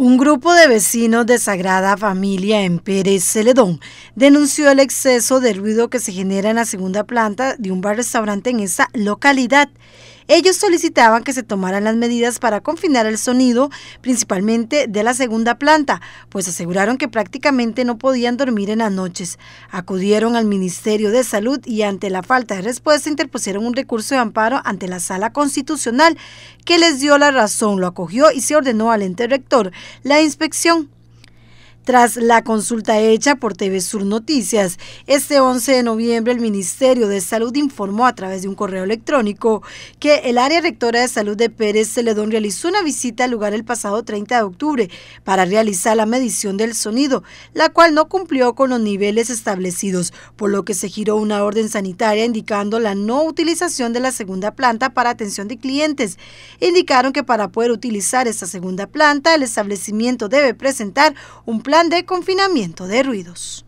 Un grupo de vecinos de Sagrada Familia en Pérez Celedón denunció el exceso de ruido que se genera en la segunda planta de un bar-restaurante en esa localidad. Ellos solicitaban que se tomaran las medidas para confinar el sonido, principalmente de la segunda planta, pues aseguraron que prácticamente no podían dormir en las noches. Acudieron al Ministerio de Salud y ante la falta de respuesta interpusieron un recurso de amparo ante la Sala Constitucional, que les dio la razón, lo acogió y se ordenó al ente rector la inspección tras la consulta hecha por TV Sur Noticias, este 11 de noviembre el Ministerio de Salud informó a través de un correo electrónico que el área rectora de salud de Pérez Celedón realizó una visita al lugar el pasado 30 de octubre para realizar la medición del sonido, la cual no cumplió con los niveles establecidos, por lo que se giró una orden sanitaria indicando la no utilización de la segunda planta para atención de clientes. Indicaron que para poder utilizar esta segunda planta, el establecimiento debe presentar un plan de confinamiento de ruidos.